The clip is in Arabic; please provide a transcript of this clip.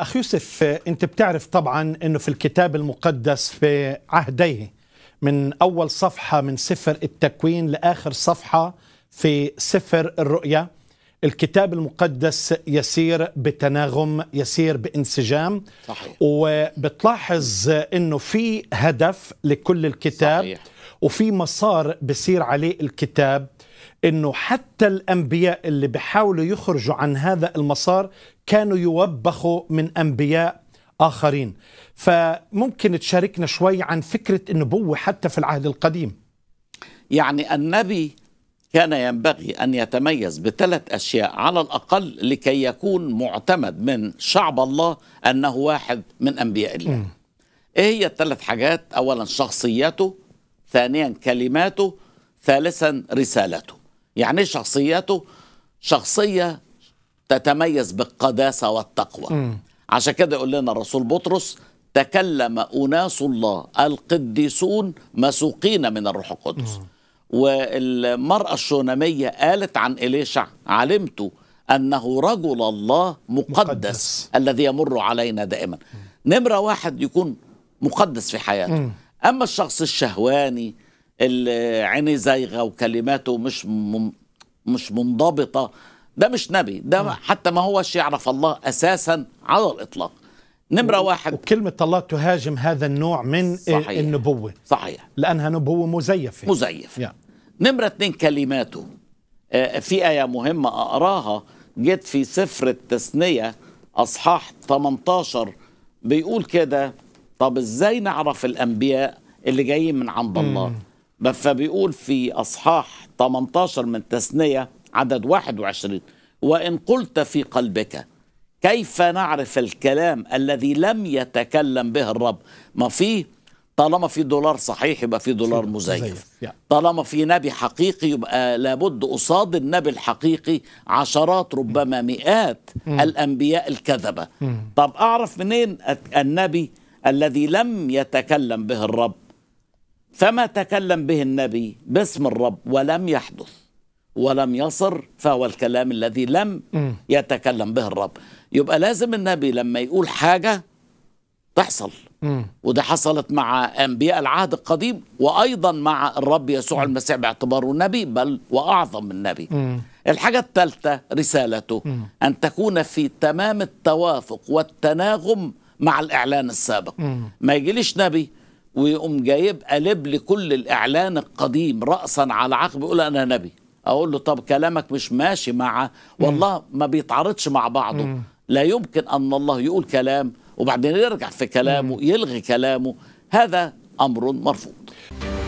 أخ يوسف أنت بتعرف طبعا أنه في الكتاب المقدس في عهديه من أول صفحة من سفر التكوين لآخر صفحة في سفر الرؤيا الكتاب المقدس يسير بتناغم يسير بانسجام صحيح. وبتلاحظ انه في هدف لكل الكتاب صحيح. وفي مسار بسير عليه الكتاب انه حتى الانبياء اللي بحاولوا يخرجوا عن هذا المسار كانوا يوبخوا من انبياء اخرين فممكن تشاركنا شوي عن فكره النبوه حتى في العهد القديم يعني النبي كان ينبغي ان يتميز بثلاث اشياء على الاقل لكي يكون معتمد من شعب الله انه واحد من انبياء الله م. ايه هي الثلاث حاجات اولا شخصيته ثانيا كلماته ثالثا رسالته يعني شخصيته شخصية تتميز بالقداسة والتقوى م. عشان كده يقول لنا الرسول بطرس تكلم أناس الله القديسون مسوقين من الروح القدس م. والمرأة الشونامية قالت عن إليشع علمت أنه رجل الله مقدس, مقدس. الذي يمر علينا دائما م. نمرة واحد يكون مقدس في حياته م. أما الشخص الشهواني العيني زايغه وكلماته مش مش منضبطه ده مش نبي ده حتى ما هوش يعرف الله اساسا على الاطلاق نمره واحد وكلمه الله تهاجم هذا النوع من إيه؟ صحيح. النبوه صحيح لانها نبوه مزيفه مزيفه yeah. نمره اثنين كلماته آه، في ايه مهمه اقراها جيت في سفر التثنيه اصحاح 18 بيقول كده طب ازاي نعرف الانبياء اللي جايين من عند الله فبيقول في أصحاح 18 من تثنية عدد 21 وإن قلت في قلبك كيف نعرف الكلام الذي لم يتكلم به الرب ما فيه طالما في دولار صحيح يبقى في دولار مزيف طالما في نبي حقيقي يبقى لابد قصاد النبي الحقيقي عشرات ربما مئات الأنبياء الكذبة طب أعرف منين النبي الذي لم يتكلم به الرب فما تكلم به النبي باسم الرب ولم يحدث ولم يصر فهو الكلام الذي لم يتكلم به الرب يبقى لازم النبي لما يقول حاجة تحصل وده حصلت مع أنبياء العهد القديم وأيضا مع الرب يسوع المسيح باعتباره نبي بل وأعظم من نبي الحاجة الثالثة رسالته أن تكون في تمام التوافق والتناغم مع الإعلان السابق ما يجيليش نبي ويقوم جايب قالب لي كل الاعلان القديم راسا على عقب يقول انا نبي اقول له طب كلامك مش ماشي مع والله ما بيتعارضش مع بعضه لا يمكن ان الله يقول كلام وبعدين يرجع في كلامه يلغي كلامه هذا امر مرفوض